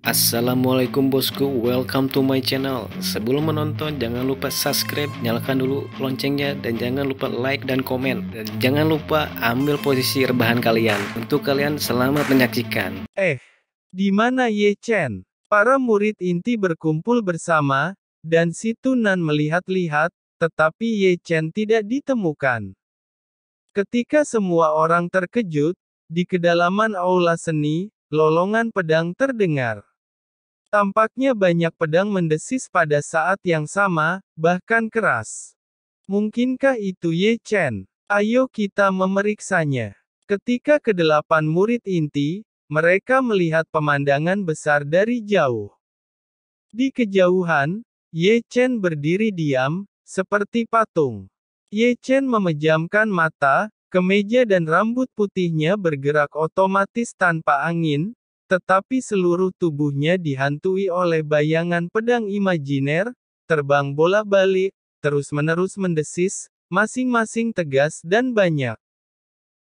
Assalamualaikum bosku, welcome to my channel Sebelum menonton jangan lupa subscribe, nyalakan dulu loncengnya Dan jangan lupa like dan komen Dan jangan lupa ambil posisi rebahan kalian Untuk kalian selamat menyaksikan Eh, di mana Ye Chen? Para murid inti berkumpul bersama Dan si Tunan melihat-lihat Tetapi Ye Chen tidak ditemukan Ketika semua orang terkejut, di kedalaman aula seni, lolongan pedang terdengar. Tampaknya banyak pedang mendesis pada saat yang sama, bahkan keras. Mungkinkah itu Ye Chen? Ayo kita memeriksanya. Ketika kedelapan murid inti, mereka melihat pemandangan besar dari jauh. Di kejauhan, Ye Chen berdiri diam, seperti patung. Ye Chen memejamkan mata, kemeja dan rambut putihnya bergerak otomatis tanpa angin, tetapi seluruh tubuhnya dihantui oleh bayangan pedang imajiner, terbang bola-balik, terus-menerus mendesis, masing-masing tegas dan banyak.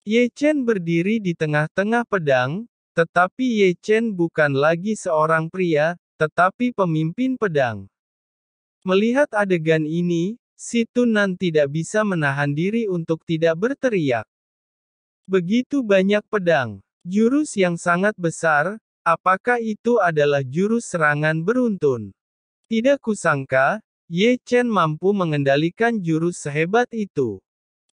Ye Chen berdiri di tengah-tengah pedang, tetapi Ye Chen bukan lagi seorang pria, tetapi pemimpin pedang. Melihat adegan ini, si Tunan tidak bisa menahan diri untuk tidak berteriak. Begitu banyak pedang, Jurus yang sangat besar, apakah itu adalah jurus serangan beruntun? Tidak kusangka, Ye Chen mampu mengendalikan jurus sehebat itu.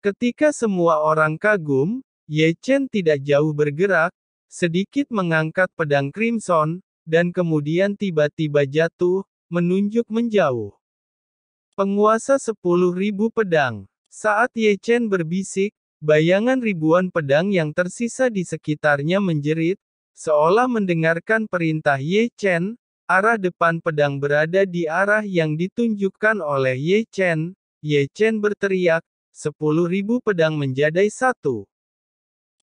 Ketika semua orang kagum, Ye Chen tidak jauh bergerak, sedikit mengangkat pedang Crimson, dan kemudian tiba-tiba jatuh, menunjuk menjauh. Penguasa 10.000 pedang. Saat Ye Chen berbisik, Bayangan ribuan pedang yang tersisa di sekitarnya menjerit, seolah mendengarkan perintah Ye Chen, arah depan pedang berada di arah yang ditunjukkan oleh Ye Chen. Ye Chen berteriak, sepuluh ribu pedang menjadi satu.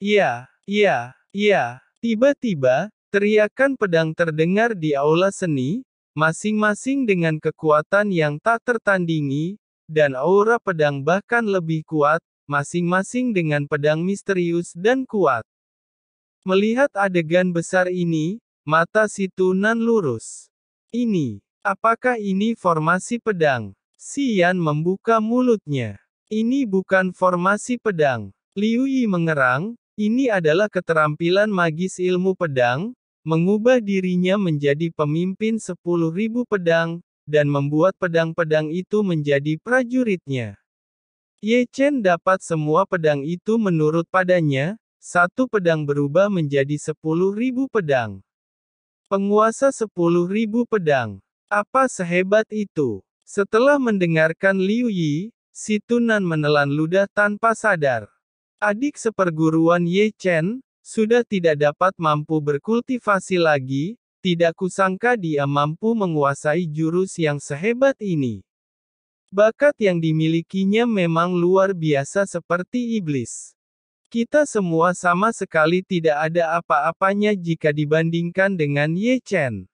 Ya, ya, ya, tiba-tiba, teriakan pedang terdengar di aula seni, masing-masing dengan kekuatan yang tak tertandingi, dan aura pedang bahkan lebih kuat, masing-masing dengan pedang misterius dan kuat. Melihat adegan besar ini, mata Situnan lurus. Ini, apakah ini formasi pedang? Sian membuka mulutnya. Ini bukan formasi pedang. Liu Yi mengerang, ini adalah keterampilan magis ilmu pedang, mengubah dirinya menjadi pemimpin 10.000 pedang, dan membuat pedang-pedang itu menjadi prajuritnya. Ye Chen dapat semua pedang itu menurut padanya, satu pedang berubah menjadi sepuluh ribu pedang. Penguasa sepuluh ribu pedang. Apa sehebat itu? Setelah mendengarkan Liu Yi, si Tunan menelan ludah tanpa sadar. Adik seperguruan Ye Chen, sudah tidak dapat mampu berkultivasi lagi, tidak kusangka dia mampu menguasai jurus yang sehebat ini. Bakat yang dimilikinya memang luar biasa seperti iblis. Kita semua sama sekali tidak ada apa-apanya jika dibandingkan dengan Ye Chen.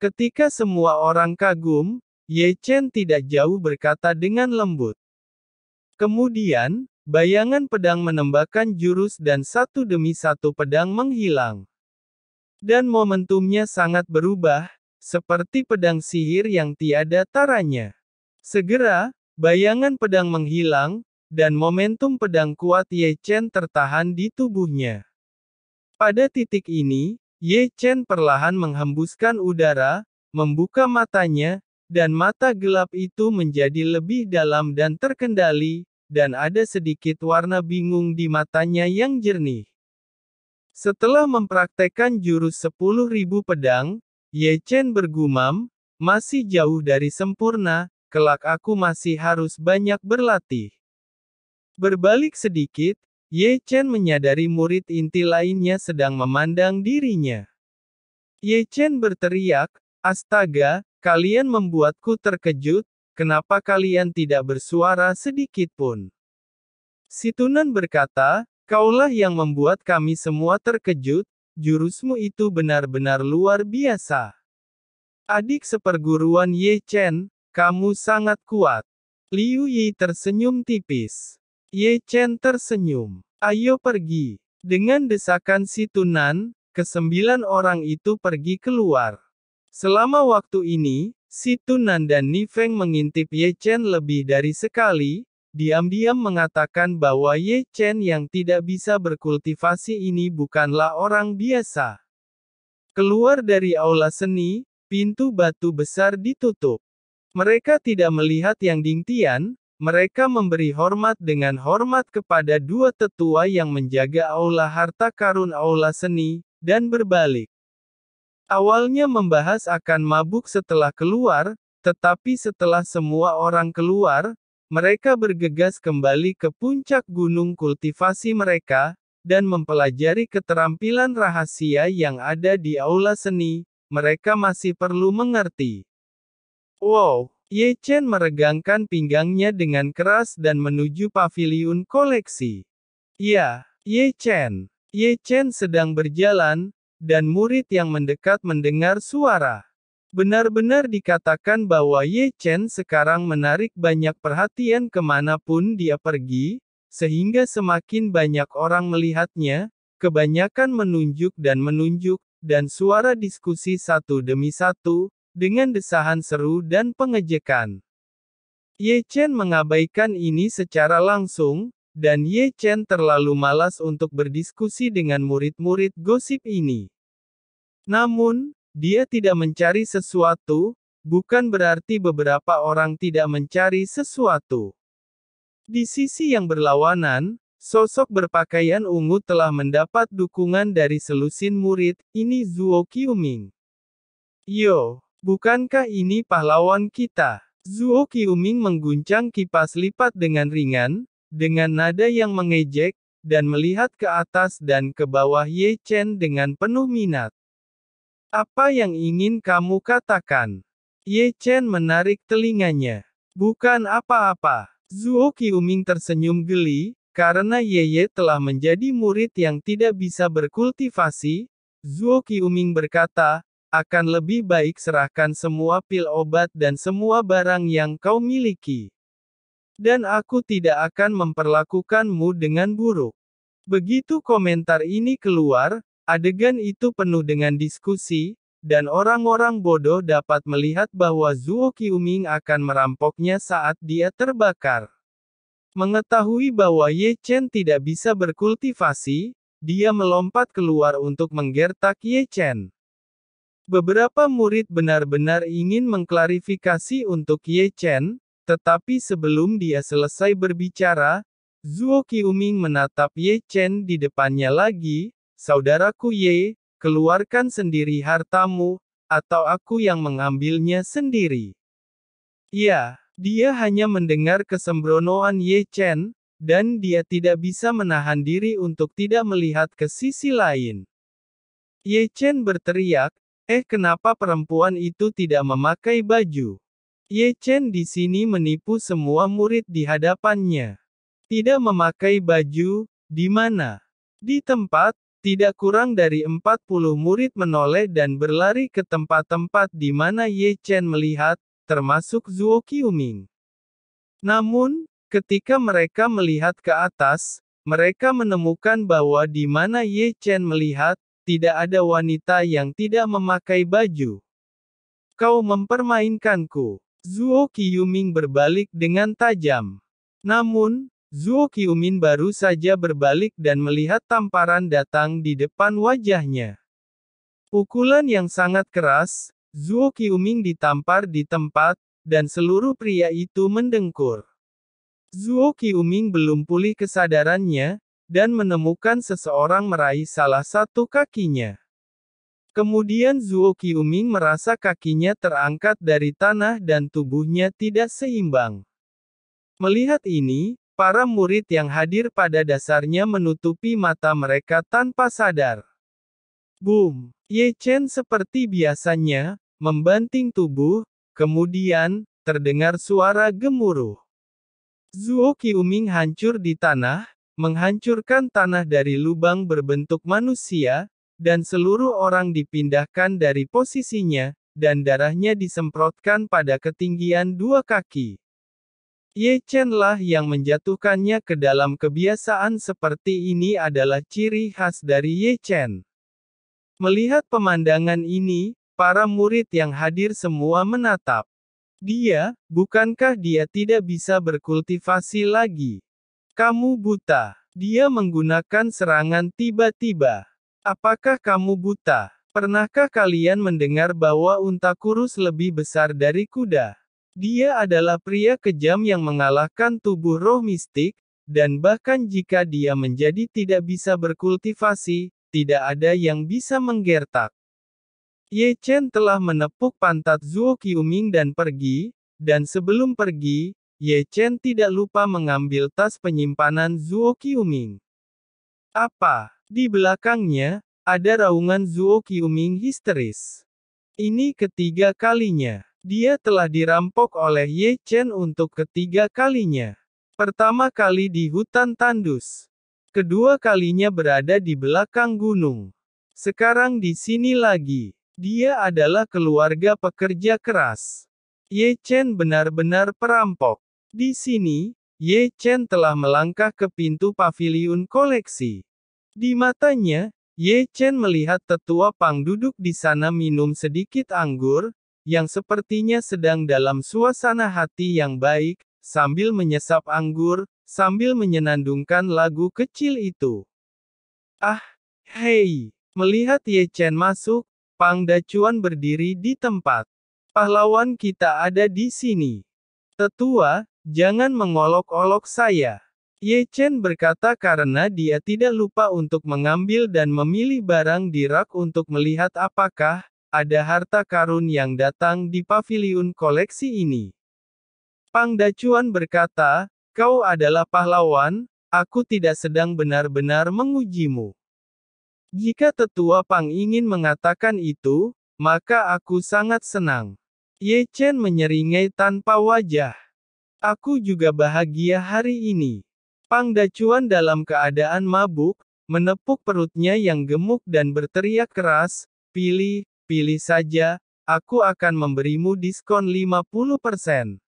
Ketika semua orang kagum, Ye Chen tidak jauh berkata dengan lembut. Kemudian, bayangan pedang menembakkan jurus dan satu demi satu pedang menghilang. Dan momentumnya sangat berubah, seperti pedang sihir yang tiada taranya. Segera, bayangan pedang menghilang, dan momentum pedang kuat Ye Chen tertahan di tubuhnya. Pada titik ini, Ye Chen perlahan menghembuskan udara, membuka matanya, dan mata gelap itu menjadi lebih dalam dan terkendali, dan ada sedikit warna bingung di matanya yang jernih. Setelah mempraktekkan jurus 10.000 pedang, Ye Chen bergumam, masih jauh dari sempurna, Kelak aku masih harus banyak berlatih. Berbalik sedikit, Ye Chen menyadari murid inti lainnya sedang memandang dirinya. Ye Chen berteriak, Astaga, kalian membuatku terkejut, kenapa kalian tidak bersuara sedikit pun? Situnan berkata, Kaulah yang membuat kami semua terkejut, jurusmu itu benar-benar luar biasa. Adik seperguruan Ye Chen, kamu sangat kuat. Liu Yi tersenyum tipis. Ye Chen tersenyum. Ayo pergi. Dengan desakan si Tunan, kesembilan orang itu pergi keluar. Selama waktu ini, si Tunan dan Nifeng mengintip Ye Chen lebih dari sekali, diam-diam mengatakan bahwa Ye Chen yang tidak bisa berkultivasi ini bukanlah orang biasa. Keluar dari aula seni, pintu batu besar ditutup. Mereka tidak melihat yang dingtian, mereka memberi hormat dengan hormat kepada dua tetua yang menjaga aula harta karun aula seni, dan berbalik. Awalnya membahas akan mabuk setelah keluar, tetapi setelah semua orang keluar, mereka bergegas kembali ke puncak gunung kultivasi mereka, dan mempelajari keterampilan rahasia yang ada di aula seni, mereka masih perlu mengerti. Wow! Ye Chen meregangkan pinggangnya dengan keras dan menuju paviliun koleksi. Ya, Ye Chen. Ye Chen sedang berjalan, dan murid yang mendekat mendengar suara. Benar-benar dikatakan bahwa Ye Chen sekarang menarik banyak perhatian kemanapun dia pergi, sehingga semakin banyak orang melihatnya, kebanyakan menunjuk dan menunjuk, dan suara diskusi satu demi satu, dengan desahan seru dan pengejekan. Ye Chen mengabaikan ini secara langsung, dan Ye Chen terlalu malas untuk berdiskusi dengan murid-murid gosip ini. Namun, dia tidak mencari sesuatu, bukan berarti beberapa orang tidak mencari sesuatu. Di sisi yang berlawanan, sosok berpakaian ungu telah mendapat dukungan dari selusin murid, ini Zuo Qiuming. Yo, Bukankah ini pahlawan kita? Zuo Qiuming mengguncang kipas lipat dengan ringan, dengan nada yang mengejek, dan melihat ke atas dan ke bawah Ye Chen dengan penuh minat. Apa yang ingin kamu katakan? Ye Chen menarik telinganya. Bukan apa-apa. Zuo Qiuming tersenyum geli, karena Ye Ye telah menjadi murid yang tidak bisa berkultivasi, Zuo Qiuming berkata, akan lebih baik serahkan semua pil obat dan semua barang yang kau miliki. Dan aku tidak akan memperlakukanmu dengan buruk. Begitu komentar ini keluar, adegan itu penuh dengan diskusi, dan orang-orang bodoh dapat melihat bahwa Zuo Qiuming akan merampoknya saat dia terbakar. Mengetahui bahwa Ye Chen tidak bisa berkultivasi, dia melompat keluar untuk menggertak Ye Chen. Beberapa murid benar-benar ingin mengklarifikasi untuk Ye Chen, tetapi sebelum dia selesai berbicara, Zuo Qiuming menatap Ye Chen di depannya lagi, Saudaraku Ye, keluarkan sendiri hartamu, atau aku yang mengambilnya sendiri. Ya, dia hanya mendengar kesembronoan Ye Chen, dan dia tidak bisa menahan diri untuk tidak melihat ke sisi lain. Ye Chen berteriak, Eh kenapa perempuan itu tidak memakai baju? Ye Chen di sini menipu semua murid di hadapannya. Tidak memakai baju, di mana? Di tempat, tidak kurang dari 40 murid menoleh dan berlari ke tempat-tempat di mana Ye Chen melihat, termasuk Zuo Qiuming. Namun, ketika mereka melihat ke atas, mereka menemukan bahwa di mana Ye Chen melihat, tidak ada wanita yang tidak memakai baju. Kau mempermainkanku. Zuo Qiyuming berbalik dengan tajam. Namun, Zuo Qiyumin baru saja berbalik dan melihat tamparan datang di depan wajahnya. Pukulan yang sangat keras, Zuo Qiyuming ditampar di tempat, dan seluruh pria itu mendengkur. Zuo Qiyuming belum pulih kesadarannya, dan menemukan seseorang meraih salah satu kakinya. Kemudian Zuo Qiuming merasa kakinya terangkat dari tanah dan tubuhnya tidak seimbang. Melihat ini, para murid yang hadir pada dasarnya menutupi mata mereka tanpa sadar. Boom! Ye Chen seperti biasanya, membanting tubuh, kemudian, terdengar suara gemuruh. Zuo Qiuming hancur di tanah, menghancurkan tanah dari lubang berbentuk manusia, dan seluruh orang dipindahkan dari posisinya, dan darahnya disemprotkan pada ketinggian dua kaki. Ye Chen lah yang menjatuhkannya ke dalam kebiasaan seperti ini adalah ciri khas dari Ye Chen. Melihat pemandangan ini, para murid yang hadir semua menatap. Dia, bukankah dia tidak bisa berkultivasi lagi? Kamu buta. Dia menggunakan serangan tiba-tiba. Apakah kamu buta? Pernahkah kalian mendengar bahwa unta kurus lebih besar dari kuda? Dia adalah pria kejam yang mengalahkan tubuh roh mistik, dan bahkan jika dia menjadi tidak bisa berkultivasi, tidak ada yang bisa menggertak. Ye Chen telah menepuk pantat Zuo Qiuming dan pergi, dan sebelum pergi, Ye Chen tidak lupa mengambil tas penyimpanan Zuo Qiuming. Apa? Di belakangnya, ada raungan Zuo Qiuming histeris. Ini ketiga kalinya. Dia telah dirampok oleh Ye Chen untuk ketiga kalinya. Pertama kali di hutan tandus. Kedua kalinya berada di belakang gunung. Sekarang di sini lagi. Dia adalah keluarga pekerja keras. Ye Chen benar-benar perampok. Di sini, Ye Chen telah melangkah ke pintu paviliun koleksi. Di matanya, Ye Chen melihat tetua Pang duduk di sana minum sedikit anggur, yang sepertinya sedang dalam suasana hati yang baik, sambil menyesap anggur, sambil menyenandungkan lagu kecil itu. Ah, hei! Melihat Ye Chen masuk, Pang Dacuan berdiri di tempat. Pahlawan kita ada di sini. Tetua, Jangan mengolok-olok saya. Ye Chen berkata karena dia tidak lupa untuk mengambil dan memilih barang di rak untuk melihat apakah ada harta karun yang datang di pavilion koleksi ini. Pang Dacuan berkata, kau adalah pahlawan, aku tidak sedang benar-benar mengujimu. Jika tetua Pang ingin mengatakan itu, maka aku sangat senang. Ye Chen menyeringai tanpa wajah. Aku juga bahagia hari ini. Pang Dacuan dalam keadaan mabuk, menepuk perutnya yang gemuk dan berteriak keras, pilih, pilih saja, aku akan memberimu diskon 50%.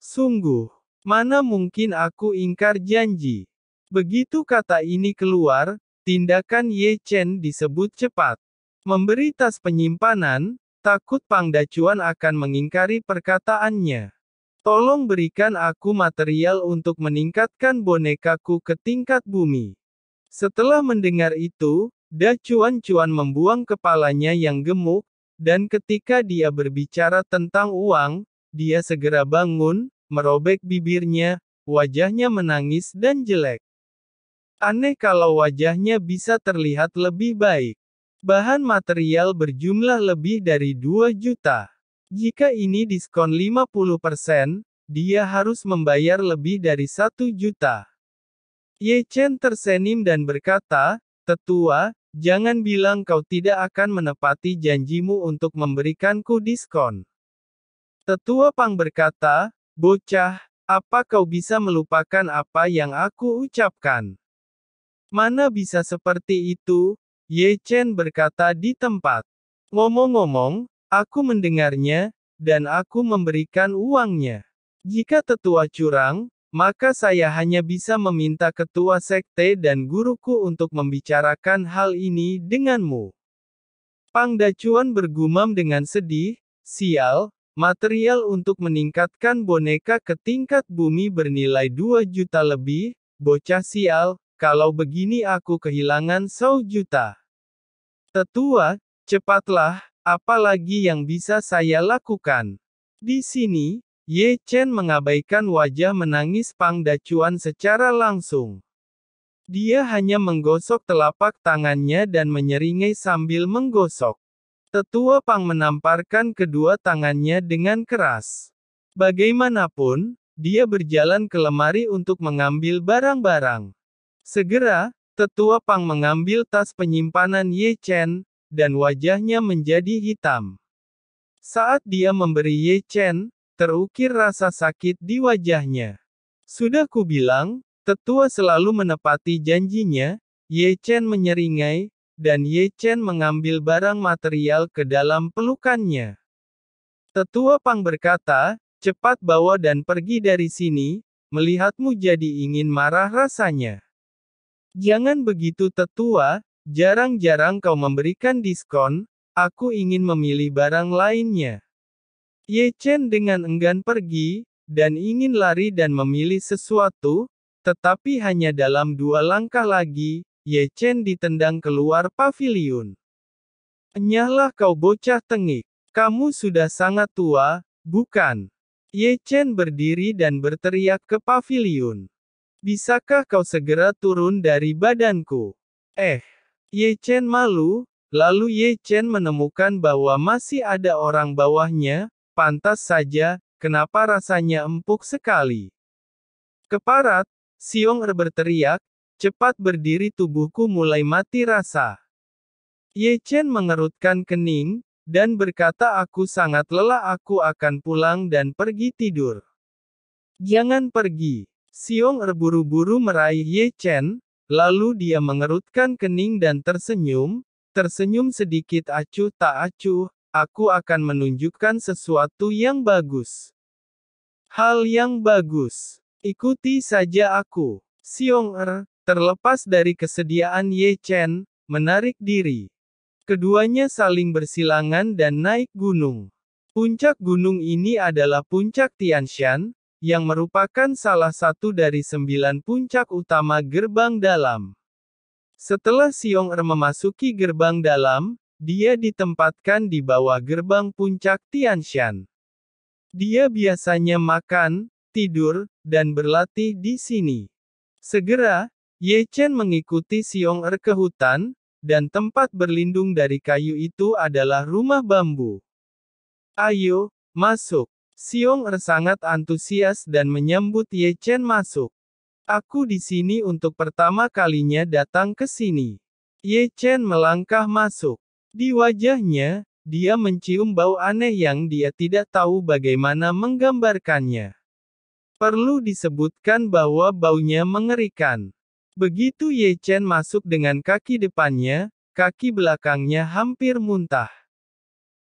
Sungguh, mana mungkin aku ingkar janji. Begitu kata ini keluar, tindakan Ye Chen disebut cepat. Memberi tas penyimpanan, takut Pang Dacuan akan mengingkari perkataannya. Tolong berikan aku material untuk meningkatkan bonekaku ke tingkat bumi. Setelah mendengar itu, Da cuan Chuan membuang kepalanya yang gemuk, dan ketika dia berbicara tentang uang, dia segera bangun, merobek bibirnya, wajahnya menangis dan jelek. Aneh kalau wajahnya bisa terlihat lebih baik. Bahan material berjumlah lebih dari 2 juta. Jika ini diskon 50%, dia harus membayar lebih dari 1 juta. Ye Chen tersenyum dan berkata, Tetua, jangan bilang kau tidak akan menepati janjimu untuk memberikanku diskon. Tetua Pang berkata, Bocah, apa kau bisa melupakan apa yang aku ucapkan? Mana bisa seperti itu? Ye Chen berkata di tempat. Ngomong-ngomong, Aku mendengarnya, dan aku memberikan uangnya. Jika tetua curang, maka saya hanya bisa meminta ketua sekte dan guruku untuk membicarakan hal ini denganmu. Pang Dacuan bergumam dengan sedih, sial, material untuk meningkatkan boneka ke tingkat bumi bernilai 2 juta lebih, bocah sial, kalau begini aku kehilangan 100 juta. Tetua, cepatlah, apa lagi yang bisa saya lakukan? Di sini, Ye Chen mengabaikan wajah menangis Pang Dacuan secara langsung. Dia hanya menggosok telapak tangannya dan menyeringai sambil menggosok. Tetua Pang menamparkan kedua tangannya dengan keras. Bagaimanapun, dia berjalan ke lemari untuk mengambil barang-barang. Segera, Tetua Pang mengambil tas penyimpanan Ye Chen, dan wajahnya menjadi hitam. Saat dia memberi Ye Chen, terukir rasa sakit di wajahnya. Sudah kubilang, tetua selalu menepati janjinya, Ye Chen menyeringai, dan Ye Chen mengambil barang material ke dalam pelukannya. Tetua Pang berkata, cepat bawa dan pergi dari sini, melihatmu jadi ingin marah rasanya. Jangan begitu tetua, Jarang-jarang kau memberikan diskon, aku ingin memilih barang lainnya. Ye Chen dengan enggan pergi, dan ingin lari dan memilih sesuatu, tetapi hanya dalam dua langkah lagi, Ye Chen ditendang keluar pavilion. Enyahlah kau bocah tengik, kamu sudah sangat tua, bukan? Ye Chen berdiri dan berteriak ke pavilion. Bisakah kau segera turun dari badanku? Eh, Ye Chen malu, lalu Ye Chen menemukan bahwa masih ada orang bawahnya, pantas saja, kenapa rasanya empuk sekali. Keparat, Siong er berteriak, cepat berdiri tubuhku mulai mati rasa. Ye Chen mengerutkan kening, dan berkata aku sangat lelah aku akan pulang dan pergi tidur. Jangan pergi. Siong er buru-buru meraih Ye Chen, Lalu dia mengerutkan kening dan tersenyum, tersenyum sedikit acuh tak acuh, aku akan menunjukkan sesuatu yang bagus. Hal yang bagus. Ikuti saja aku. Siong Er, terlepas dari kesediaan Ye Chen, menarik diri. Keduanya saling bersilangan dan naik gunung. Puncak gunung ini adalah puncak Tianshan, yang merupakan salah satu dari sembilan puncak utama gerbang dalam. Setelah Siong Er memasuki gerbang dalam, dia ditempatkan di bawah gerbang puncak Tianshan. Dia biasanya makan, tidur, dan berlatih di sini. Segera, Ye Chen mengikuti Siong Er ke hutan, dan tempat berlindung dari kayu itu adalah rumah bambu. Ayo, masuk. Siung Er sangat antusias dan menyambut Ye Chen masuk. Aku di sini untuk pertama kalinya datang ke sini. Ye Chen melangkah masuk. Di wajahnya, dia mencium bau aneh yang dia tidak tahu bagaimana menggambarkannya. Perlu disebutkan bahwa baunya mengerikan. Begitu Ye Chen masuk dengan kaki depannya, kaki belakangnya hampir muntah.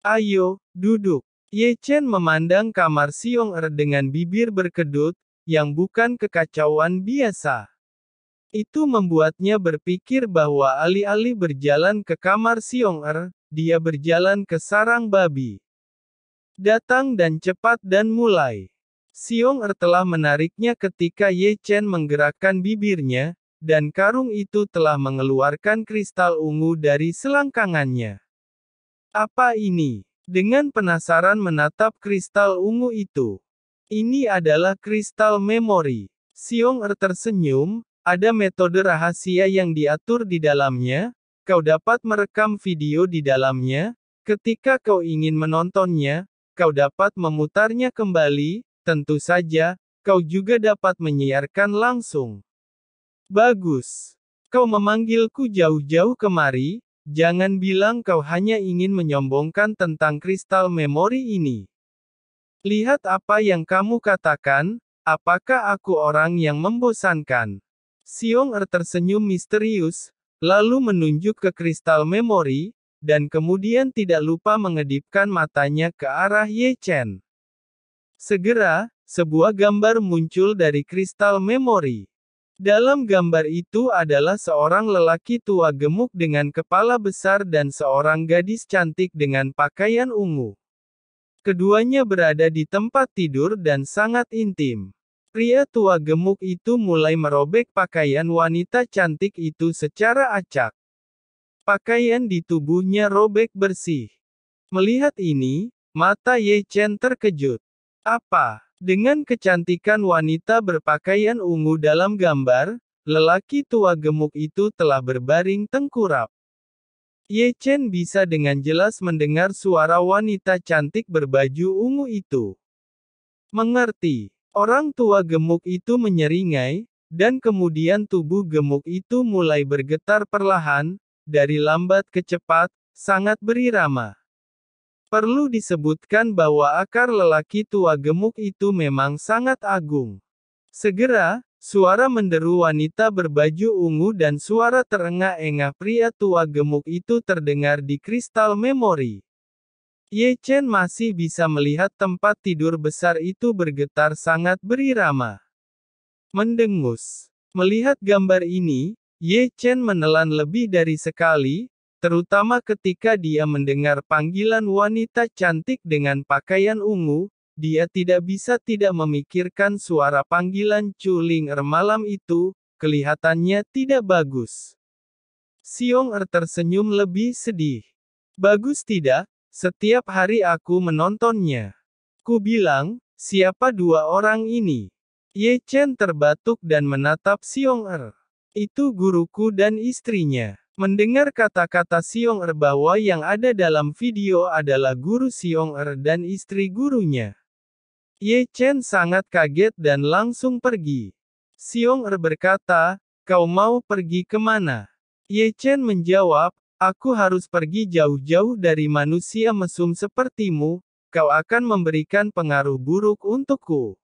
Ayo, duduk. Ye Chen memandang kamar Siong Er dengan bibir berkedut, yang bukan kekacauan biasa. Itu membuatnya berpikir bahwa alih-alih berjalan ke kamar Siong Er, dia berjalan ke sarang babi. Datang dan cepat dan mulai. Siong Er telah menariknya ketika Ye Chen menggerakkan bibirnya, dan karung itu telah mengeluarkan kristal ungu dari selangkangannya. Apa ini? Dengan penasaran menatap kristal ungu itu. Ini adalah kristal memori. Siung Er tersenyum, ada metode rahasia yang diatur di dalamnya, kau dapat merekam video di dalamnya, ketika kau ingin menontonnya, kau dapat memutarnya kembali, tentu saja, kau juga dapat menyiarkan langsung. Bagus. Kau memanggilku jauh-jauh kemari, Jangan bilang kau hanya ingin menyombongkan tentang kristal memori ini. Lihat apa yang kamu katakan, apakah aku orang yang membosankan? Siong Er tersenyum misterius, lalu menunjuk ke kristal memori, dan kemudian tidak lupa mengedipkan matanya ke arah Ye Chen. Segera, sebuah gambar muncul dari kristal memori. Dalam gambar itu adalah seorang lelaki tua gemuk dengan kepala besar dan seorang gadis cantik dengan pakaian ungu. Keduanya berada di tempat tidur dan sangat intim. Pria tua gemuk itu mulai merobek pakaian wanita cantik itu secara acak. Pakaian di tubuhnya robek bersih. Melihat ini, mata Ye Chen terkejut. Apa? Dengan kecantikan wanita berpakaian ungu dalam gambar, lelaki tua gemuk itu telah berbaring tengkurap. Ye Chen bisa dengan jelas mendengar suara wanita cantik berbaju ungu itu. Mengerti, orang tua gemuk itu menyeringai, dan kemudian tubuh gemuk itu mulai bergetar perlahan, dari lambat ke cepat, sangat berirama. Perlu disebutkan bahwa akar lelaki tua gemuk itu memang sangat agung. Segera, suara menderu wanita berbaju ungu dan suara terengah-engah pria tua gemuk itu terdengar di kristal memori. Ye Chen masih bisa melihat tempat tidur besar itu bergetar sangat berirama. Mendengus. Melihat gambar ini, Ye Chen menelan lebih dari sekali, Terutama ketika dia mendengar panggilan wanita cantik dengan pakaian ungu, dia tidak bisa tidak memikirkan suara panggilan Chuling Er malam itu, kelihatannya tidak bagus. Siong Er tersenyum lebih sedih. Bagus tidak? Setiap hari aku menontonnya. Ku bilang, siapa dua orang ini? Ye Chen terbatuk dan menatap Siong Er. Itu guruku dan istrinya. Mendengar kata-kata Siong Er bahwa yang ada dalam video adalah guru Siong Er dan istri gurunya. Ye Chen sangat kaget dan langsung pergi. Siong Er berkata, kau mau pergi kemana? Ye Chen menjawab, aku harus pergi jauh-jauh dari manusia mesum sepertimu, kau akan memberikan pengaruh buruk untukku.